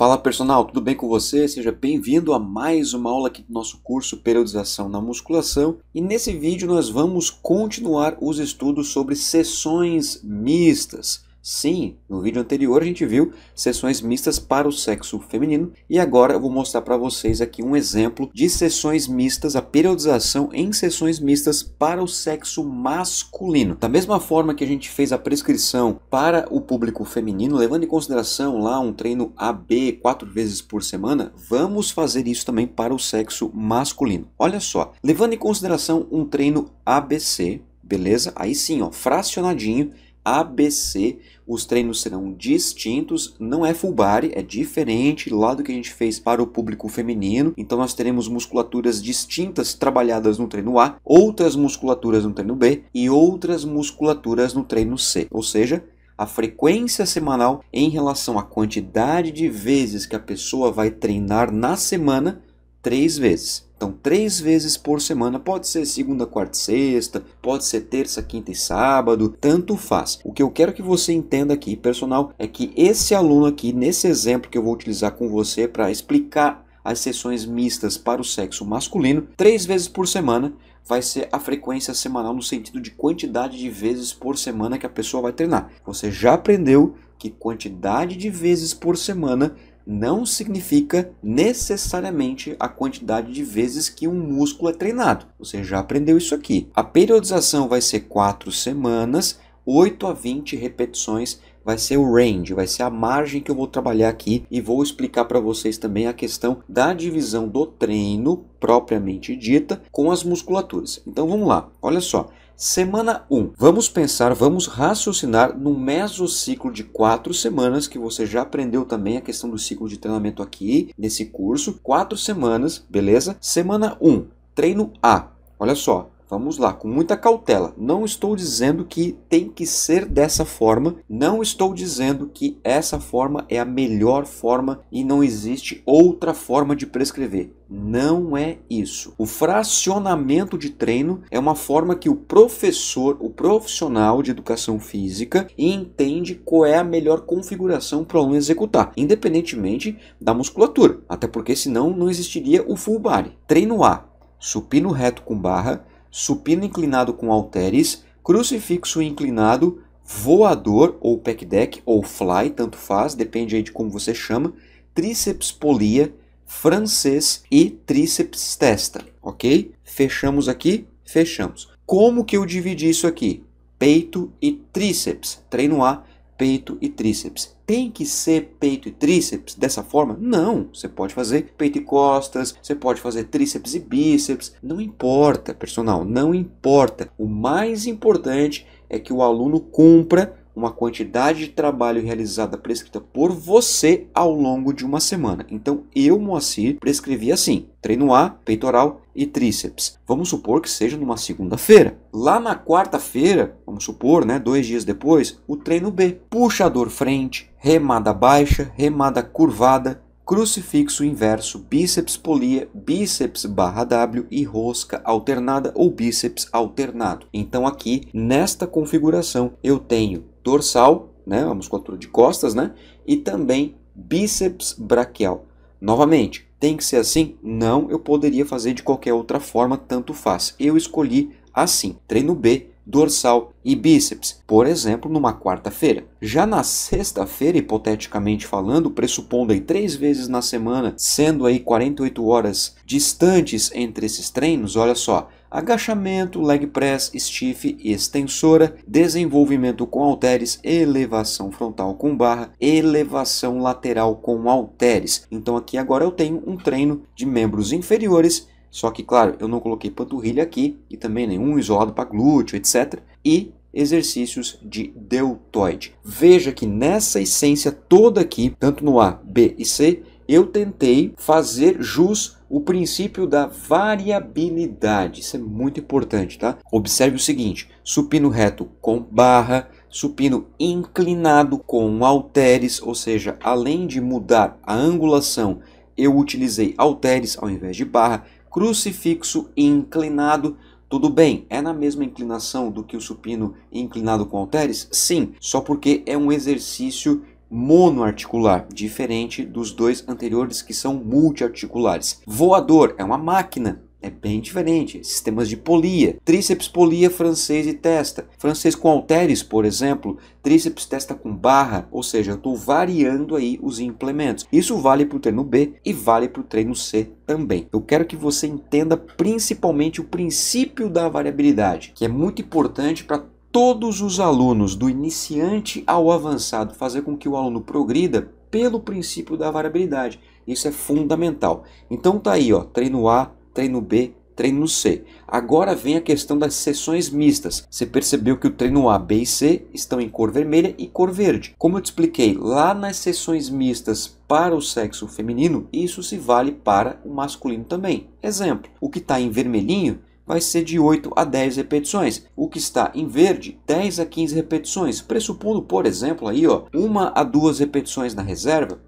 Fala personal, tudo bem com você? Seja bem-vindo a mais uma aula aqui do nosso curso Periodização na Musculação. E nesse vídeo nós vamos continuar os estudos sobre sessões mistas. Sim, no vídeo anterior a gente viu sessões mistas para o sexo feminino e agora eu vou mostrar para vocês aqui um exemplo de sessões mistas, a periodização em sessões mistas para o sexo masculino. Da mesma forma que a gente fez a prescrição para o público feminino, levando em consideração lá um treino AB quatro vezes por semana, vamos fazer isso também para o sexo masculino. Olha só, levando em consideração um treino ABC, beleza? Aí sim, ó, fracionadinho ABC. Os treinos serão distintos, não é full body, é diferente lá do que a gente fez para o público feminino. Então nós teremos musculaturas distintas trabalhadas no treino A, outras musculaturas no treino B e outras musculaturas no treino C. Ou seja, a frequência semanal em relação à quantidade de vezes que a pessoa vai treinar na semana, três vezes. Então, três vezes por semana, pode ser segunda, quarta e sexta, pode ser terça, quinta e sábado, tanto faz. O que eu quero que você entenda aqui, personal, é que esse aluno aqui, nesse exemplo que eu vou utilizar com você para explicar as sessões mistas para o sexo masculino, três vezes por semana, vai ser a frequência semanal no sentido de quantidade de vezes por semana que a pessoa vai treinar. Você já aprendeu que quantidade de vezes por semana não significa necessariamente a quantidade de vezes que um músculo é treinado. Você já aprendeu isso aqui. A periodização vai ser 4 semanas, 8 a 20 repetições vai ser o range, vai ser a margem que eu vou trabalhar aqui e vou explicar para vocês também a questão da divisão do treino propriamente dita com as musculaturas. Então vamos lá, olha só. Semana 1. Vamos pensar, vamos raciocinar no mesociclo de 4 semanas, que você já aprendeu também a questão do ciclo de treinamento aqui nesse curso. 4 semanas, beleza? Semana 1, treino A. Olha só, Vamos lá, com muita cautela. Não estou dizendo que tem que ser dessa forma, não estou dizendo que essa forma é a melhor forma e não existe outra forma de prescrever. Não é isso. O fracionamento de treino é uma forma que o professor, o profissional de educação física, entende qual é a melhor configuração para o aluno executar, independentemente da musculatura. Até porque senão não existiria o full body. Treino A, supino reto com barra, supino inclinado com halteres, crucifixo inclinado, voador ou pec-deck ou fly, tanto faz, depende aí de como você chama, tríceps polia, francês e tríceps testa, ok? Fechamos aqui, fechamos. Como que eu dividi isso aqui? Peito e tríceps, treino A, peito e tríceps. Tem que ser peito e tríceps dessa forma? Não. Você pode fazer peito e costas, você pode fazer tríceps e bíceps. Não importa, personal, não importa. O mais importante é que o aluno cumpra uma quantidade de trabalho realizada prescrita por você ao longo de uma semana. Então, eu, Moacir, prescrevi assim: treino A, peitoral e tríceps. Vamos supor que seja numa segunda-feira. Lá na quarta-feira, vamos supor, né, dois dias depois, o treino B: puxador frente, remada baixa, remada curvada, crucifixo inverso, bíceps polia, bíceps barra W e rosca alternada ou bíceps alternado. Então aqui, nesta configuração, eu tenho dorsal, né, a musculatura de costas, né, e também bíceps braquial. Novamente, tem que ser assim? Não, eu poderia fazer de qualquer outra forma, tanto faz. Eu escolhi assim. Treino B dorsal e bíceps, por exemplo, numa quarta-feira. Já na sexta-feira, hipoteticamente falando, pressupondo aí três vezes na semana, sendo aí 48 horas distantes entre esses treinos, olha só, agachamento, leg press, stiff e extensora, desenvolvimento com halteres, elevação frontal com barra, elevação lateral com halteres. Então aqui agora eu tenho um treino de membros inferiores só que, claro, eu não coloquei panturrilha aqui e também nenhum isolado para glúteo, etc. E exercícios de deltoide. Veja que nessa essência toda aqui, tanto no A, B e C, eu tentei fazer jus o princípio da variabilidade. Isso é muito importante, tá? Observe o seguinte: supino reto com barra, supino inclinado com halteres, ou seja, além de mudar a angulação, eu utilizei halteres ao invés de barra crucifixo inclinado, tudo bem, é na mesma inclinação do que o supino inclinado com halteres? Sim, só porque é um exercício monoarticular, diferente dos dois anteriores que são multiarticulares. Voador é uma máquina é bem diferente. Sistemas de polia. Tríceps polia francês e testa. Francês com halteres, por exemplo. Tríceps testa com barra. Ou seja, estou variando aí os implementos. Isso vale para o treino B e vale para o treino C também. Eu quero que você entenda principalmente o princípio da variabilidade, que é muito importante para todos os alunos, do iniciante ao avançado, fazer com que o aluno progrida pelo princípio da variabilidade. Isso é fundamental. Então tá aí, ó, treino A, treino B, treino C. Agora vem a questão das sessões mistas. Você percebeu que o treino A, B e C estão em cor vermelha e cor verde. Como eu te expliquei, lá nas sessões mistas para o sexo feminino, isso se vale para o masculino também. Exemplo, o que está em vermelhinho vai ser de 8 a 10 repetições. O que está em verde, 10 a 15 repetições. Pressupondo, por exemplo, aí, ó, uma a duas repetições na reserva,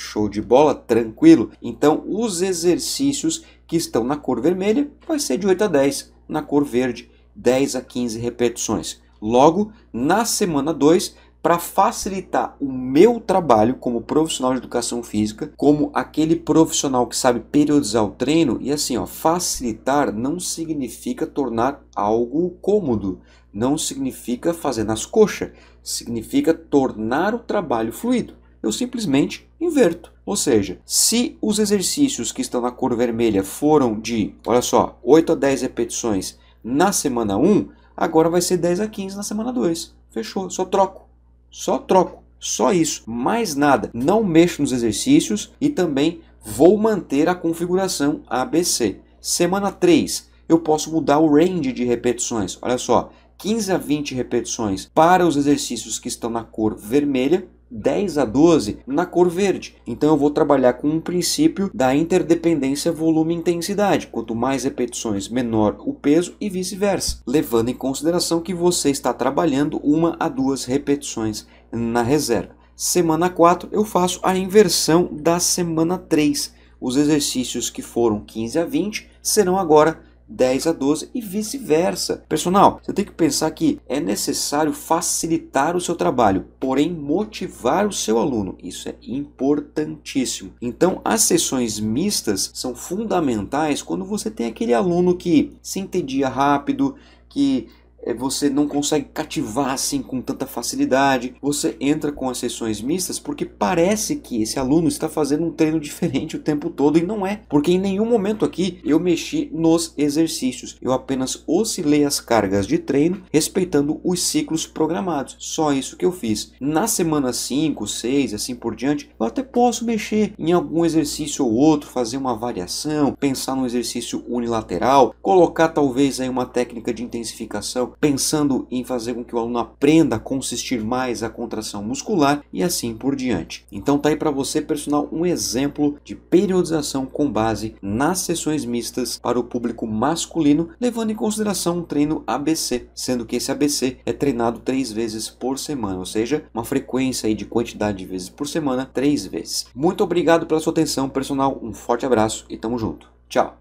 Show de bola? Tranquilo? Então, os exercícios que estão na cor vermelha vai ser de 8 a 10, na cor verde, 10 a 15 repetições. Logo, na semana 2, para facilitar o meu trabalho como profissional de educação física, como aquele profissional que sabe periodizar o treino, e assim, ó, facilitar não significa tornar algo cômodo, não significa fazer nas coxas, significa tornar o trabalho fluido eu simplesmente inverto. Ou seja, se os exercícios que estão na cor vermelha foram de, olha só, 8 a 10 repetições na semana 1, agora vai ser 10 a 15 na semana 2. Fechou, só troco. Só troco. Só isso, mais nada. Não mexo nos exercícios e também vou manter a configuração ABC. Semana 3, eu posso mudar o range de repetições. Olha só, 15 a 20 repetições para os exercícios que estão na cor vermelha 10 a 12 na cor verde. Então eu vou trabalhar com um princípio da interdependência volume-intensidade. Quanto mais repetições, menor o peso e vice-versa, levando em consideração que você está trabalhando uma a duas repetições na reserva. Semana 4 eu faço a inversão da semana 3. Os exercícios que foram 15 a 20 serão agora 10 a 12 e vice-versa. Personal, você tem que pensar que é necessário facilitar o seu trabalho, porém motivar o seu aluno. Isso é importantíssimo. Então, as sessões mistas são fundamentais quando você tem aquele aluno que se entendia rápido, que é, você não consegue cativar assim com tanta facilidade. Você entra com as sessões mistas porque parece que esse aluno está fazendo um treino diferente o tempo todo e não é, porque em nenhum momento aqui eu mexi nos exercícios. Eu apenas oscilei as cargas de treino respeitando os ciclos programados. Só isso que eu fiz. Na semana 5, 6 assim por diante, eu até posso mexer em algum exercício ou outro, fazer uma variação, pensar num exercício unilateral, colocar talvez aí uma técnica de intensificação pensando em fazer com que o aluno aprenda a consistir mais a contração muscular e assim por diante. Então tá aí para você, personal, um exemplo de periodização com base nas sessões mistas para o público masculino, levando em consideração um treino ABC, sendo que esse ABC é treinado três vezes por semana, ou seja, uma frequência aí de quantidade de vezes por semana, três vezes. Muito obrigado pela sua atenção, personal, um forte abraço e tamo junto. Tchau!